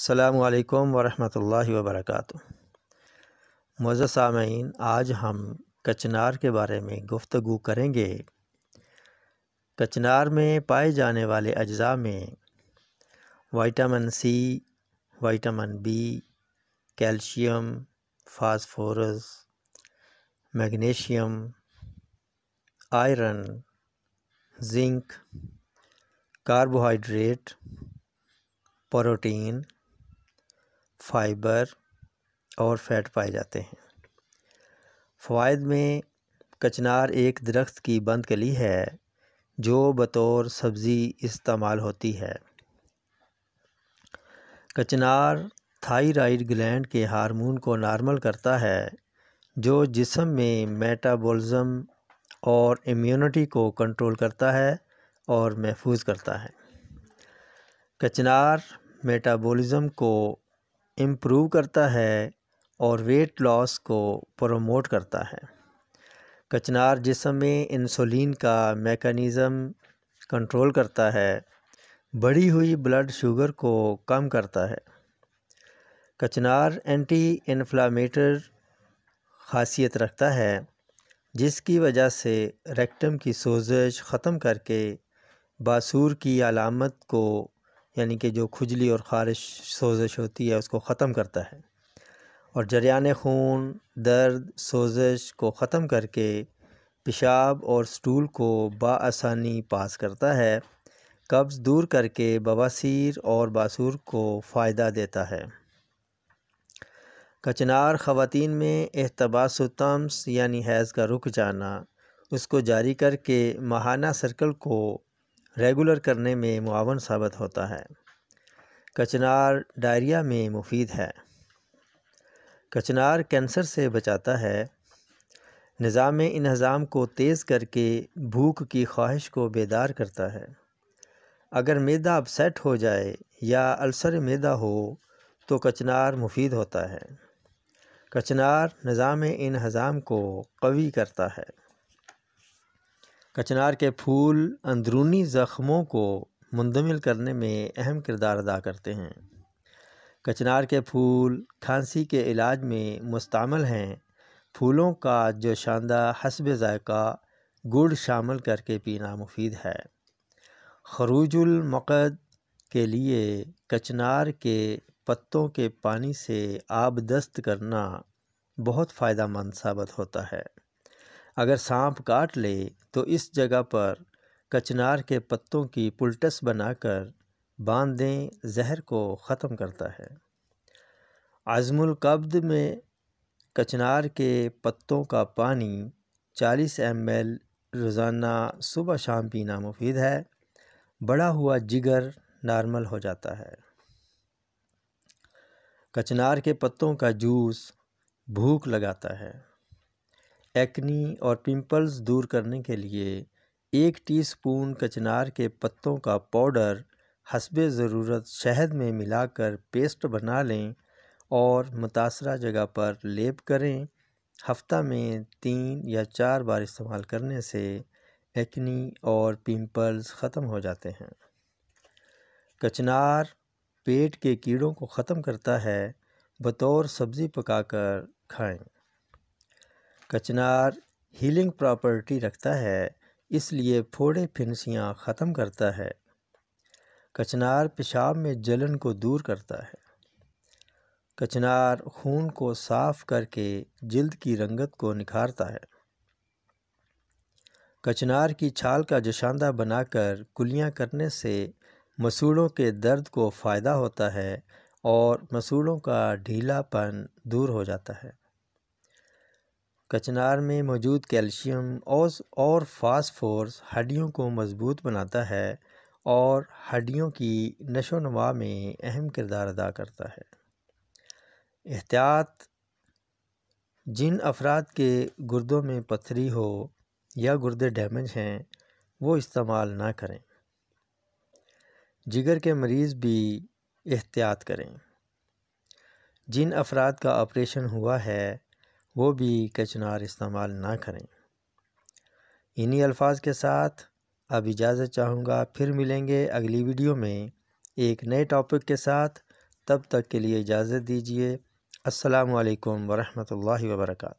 अल्लाम वरहमतुल्लाहि वर्क मज़ सामीन आज हम कचनार के बारे में गुफ्तु करेंगे कचनार में पाए जाने वाले अज्जा में vitamin C vitamin B calcium phosphorus magnesium iron zinc carbohydrate protein fibre और फैट पाए जाते हैं फ़वाद में कचनार एक दरख्त की बंद कली है जो बतौर सब्ज़ी इस्तेमाल होती है कचनार थायराइड ग्लैंड के हार्मोन को नॉर्मल करता है जो जिसम में मेटाबॉलिज्म और इम्यूनिटी को कंट्रोल करता है और महफूज करता है कचनार मेटाबॉलिज्म को इम्प्रूव करता है और वेट लॉस को प्रमोट करता है कचनार जिसम में इंसुलिन का मेकनिज़म कंट्रोल करता है बढ़ी हुई ब्लड शुगर को कम करता है कचनार एंटी इन्फ्लामेटर खासियत रखता है जिसकी वजह से रेक्टम की सोजश ख़त्म करके बासूर की अलामत को यानी कि जो खुजली और ख़ारिश सोजश होती है उसको ख़त्म करता है और जरियान खून दर्द सोजश को ख़त्म करके पेशाब और स्टूल को बासानी पास करता है कब्ज़ दूर करके बवासीर और बासूर को फ़ायदा देता है कचनार ख़वान में एहतबास तम्स यानी हैज़ का रुक जाना उसको जारी करके महाना सर्कल को रेगुलर करने में मुआवन साबित होता है कचनार डायरिया में मुफीद है कचनार कैंसर से बचाता है निज़ाम इन्हज़ाम को तेज़ करके भूख की ख्वाहिश को बेदार करता है अगर मैदा अपसेट हो जाए या अल्सर मैदा हो तो कचनार मुफीद होता है कचनार निज़ाम इन्हज़ाम को कवी करता है कचनार के फूल अंदरूनी ज़ख्मों को मुंदमिल करने में अहम किरदार अदा करते हैं कचनार के फूल खांसी के इलाज में मुस्तमल हैं फूलों का जो शानदा हसब जायका गुड़ शामिल करके पीना मुफीद है खरूजुलमक़द के लिए कचनार के पत्तों के पानी से आबदस्त करना बहुत फ़ायदा मंद साबित होता है अगर सांप काट ले तो इस जगह पर कचनार के पत्तों की पुलटस बनाकर बांध दें जहर को ख़त्म करता है आज़मुल कब्द में कचनार के पत्तों का पानी 40 एम रोज़ाना सुबह शाम पीना मुफीद है बड़ा हुआ जिगर नॉर्मल हो जाता है कचनार के पत्तों का जूस भूख लगाता है एक्नी और पिंपल्स दूर करने के लिए एक टीस्पून कचनार के पत्तों का पाउडर हसब ज़रूरत शहद में मिलाकर पेस्ट बना लें और मुतासर जगह पर लेप करें हफ्ता में तीन या चार बार इस्तेमाल करने से एक्नी और पिंपल्स ख़त्म हो जाते हैं कचनार पेट के कीड़ों को ख़त्म करता है बतौर सब्ज़ी पकाकर खाएं कचनार हीलिंग प्रॉपर्टी रखता है इसलिए फोड़े फिनसियाँ ख़त्म करता है कचनार पेशाब में जलन को दूर करता है कचनार खून को साफ़ करके जल्द की रंगत को निखारता है कचनार की छाल का जशांदा बनाकर कुलियाँ करने से मसूड़ों के दर्द को फ़ायदा होता है और मसूड़ों का ढीलापन दूर हो जाता है कचनार में मौजूद कैल्शियम ओस और फास्फोरस हड्डियों को मज़बूत बनाता है और हड्डियों की नमा में अहम किरदार अदा करता है एहतियात जिन अफराद के गुर्दों में पथरी हो या गुर्दे डैमेज हैं वो इस्तेमाल ना करें जिगर के मरीज़ भी एहतियात करें जिन अफराद का ऑपरेशन हुआ है वो भी कचनार इस्तेमाल ना करें इन्हीं अल्फाज के साथ अब इजाज़त चाहूँगा फिर मिलेंगे अगली वीडियो में एक नए टॉपिक के साथ तब तक के लिए इजाज़त दीजिए अस्सलाम वालेकुम वर्का